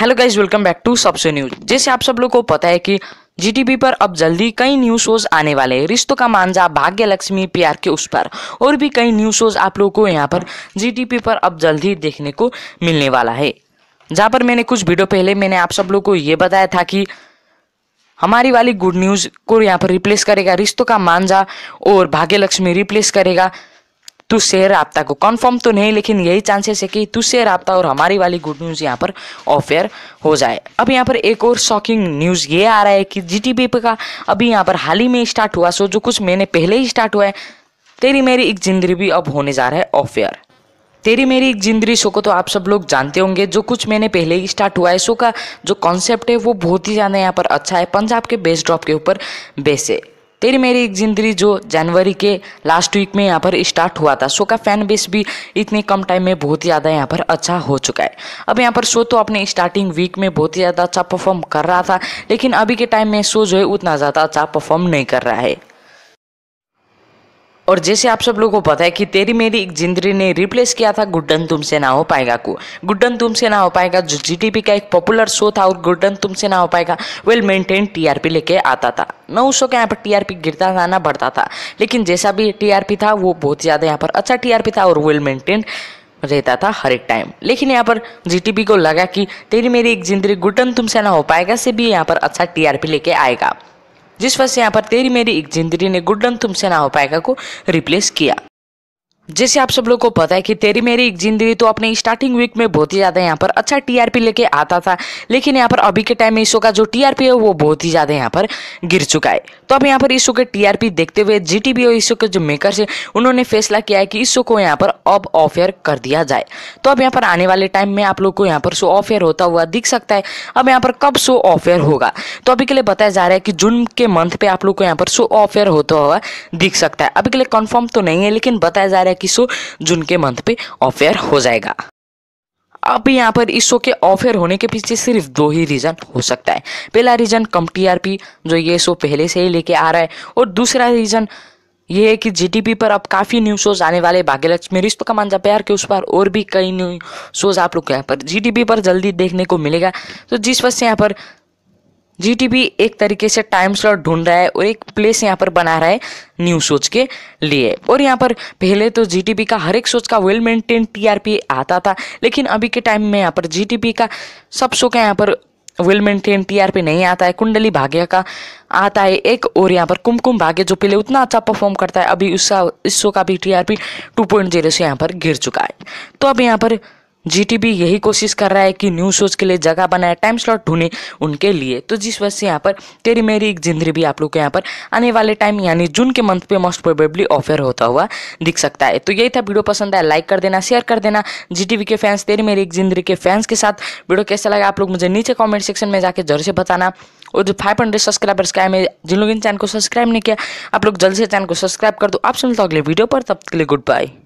hello guys welcome back to सबसे news जैसे आप सब लोग को पता है कि जीटीपी पर अब जल्दी कई न्यू शोज आने वाले हैं रिश्तों का मांझा भाग्य लक्ष्मी प्यार के उस पर और भी कई न्यू शोज आप लोगों को यहाँ पर जीटीपी पर अब जल्दी देखने को मिलने वाला है जहाँ पर मैंने कुछ वीडियो पहले मैंने आप सब लोग को ये बताया था कि हमारी वाली गुड न्यूज़ को यहाँ पर रिप्लेस करेगा रिश्तों का मांझा और भाग्य लक्ष्मी रिप्लेस करेगा शेयर आपता को कन्फर्म तो नहीं लेकिन यही चांसेस है कि तुषे आपता और हमारी वाली गुड न्यूज़ यहाँ पर ऑफेयर हो जाए अब यहाँ पर एक और शॉकिंग न्यूज़ ये आ रहा है कि जी टी का अभी यहाँ पर हाल ही में स्टार्ट हुआ सो जो कुछ महीने पहले ही स्टार्ट हुआ है तेरी मेरी एक जिंदगी भी अब होने जा रहा है ऑफेयर तेरी मेरी एक जिंदगी शो को तो आप सब लोग जानते होंगे जो कुछ मैंने पहले ही स्टार्ट हुआ है शो का जो कॉन्सेप्ट है वो बहुत ही ज़्यादा यहाँ पर अच्छा है पंजाब के बेस ड्रॉप के ऊपर बेस है तेरी मेरी एक जिंदगी जो जनवरी के लास्ट वीक में यहाँ पर स्टार्ट हुआ था शो का फैन बेस भी इतने कम टाइम में बहुत ही ज़्यादा यहाँ पर अच्छा हो चुका है अब यहाँ पर शो तो अपने स्टार्टिंग वीक में बहुत ही ज़्यादा अच्छा परफॉर्म कर रहा था लेकिन अभी के टाइम में शो जो है उतना ज़्यादा अच्छा परफॉर्म नहीं कर रहा है और जैसे आप सब लोगों को पता है कि तेरी मेरी एक जिंदगी ने रिप्लेस किया था गुड्डन तुमसे ना हो पाएगा को गुड्डन तुमसे ना हो पाएगा जो जी का एक पॉपुलर शो था और गुड्डन तुमसे ना हो पाएगा वेल मेंटेन टीआरपी लेके आता था नौ सौ के यहाँ पर टीआरपी गिरता था ना बढ़ता था लेकिन जैसा भी टीआरपी था वो बहुत ज़्यादा यहाँ पर अच्छा टीआरपी था और वेल मेंटेन रहता था हर एक टाइम लेकिन यहाँ पर जी को लगा कि तेरी मेरी एक जिंदगी गुड्डन तुमसे ना हो पाएगा से भी यहाँ पर अच्छा टीआरपी लेके आएगा जिस वजह से यहाँ पर तेरी मेरी एक जिंदगी ने गुड्डन तुमसे ना हो पाएगा को रिप्लेस किया जैसे आप सब लोग को पता है कि तेरी मेरी एक जिंदगी तो अपने स्टार्टिंग वीक में बहुत ही ज़्यादा यहाँ पर अच्छा टीआरपी लेके आता था लेकिन यहाँ पर अभी के टाइम में इसो का जो टीआरपी है वो बहुत ही ज़्यादा यहाँ पर गिर चुका है तो अब यहाँ पर इसो के टीआरपी देखते हुए जी और इसो के जो मेकर है उन्होंने फैसला किया है कि इसो को यहाँ पर अब ऑफ एयर कर दिया जाए तो अब यहाँ पर आने वाले टाइम में आप लोग को यहाँ पर शो ऑफ एयर होता हुआ दिख सकता है अब यहाँ पर कब शो ऑफ एयर होगा तो अभी के लिए बताया जा रहा है कि जून के मंथ पे आप लोग को यहाँ पर शो ऑफ एयर होता हुआ दिख सकता है अभी के लिए कन्फर्म तो नहीं है लेकिन बताया जा रहा है है कि शो जून के मंथ पे ऑफेयर हो जाएगा अब यहाँ पर इस शो के ऑफेयर होने के पीछे सिर्फ दो ही रीज़न हो सकता है पहला रीज़न कम टी जो ये शो पहले से ही लेके आ रहा है और दूसरा रीज़न ये है कि जीटीपी पर अब काफ़ी न्यू शोज आने वाले भाग्यलक्ष्मी रिश्त का मांझा प्यार के उस पर और भी कई न्यू शोज आप लोग यहाँ पर जी पर जल्दी देखने को मिलेगा तो जिस वजह से यहाँ पर जीटीबी एक तरीके से टाइम स्लॉट ढूंढ रहा है और एक प्लेस यहाँ पर बना रहा है न्यू सोच के लिए और यहाँ पर पहले तो जीटीबी का हर एक सोच का वेल मेंटेन टीआरपी आता था लेकिन अभी के टाइम में यहाँ पर जीटीबी का सब शो का यहाँ पर वेल मेंटेन टीआरपी नहीं आता है कुंडली भाग्य का आता है एक और यहाँ पर कुमकुम भाग्य जो पहले उतना अच्छा परफॉर्म करता है अभी उसका इस शो का भी टीआरपी जीरो से यहाँ पर गिर चुका है तो अब यहाँ पर जीटीबी यही कोशिश कर रहा है कि न्यू शोज के लिए जगह बनाए टाइम स्लॉट ढूंढे उनके लिए तो जिस वजह से यहाँ पर तेरी मेरी एक जिंदगी भी आप लोग के यहाँ पर आने वाले टाइम यानी जून के मंथ पे मोस्ट प्रोबेबली ऑफर होता हुआ दिख सकता है तो यही था वीडियो पसंद आया लाइक कर देना शेयर कर देना जी के फैंस तेरी मेरी एक जिंदगी के फैंस के साथ वीडियो कैसा लगा आप लोग मुझे नीचे कॉमेंट सेक्शन में जाकर जरूर से बताना और जो फाइव हंड्रेड सब्सक्राइबर्स का है जिन लोगों ने चैनल को सब्सक्राइब नहीं किया आप लोग जल्द से चैनल को सब्सक्राइब कर दो आपसे मिलता अगले वीडियो पर तब के लिए गुड बाय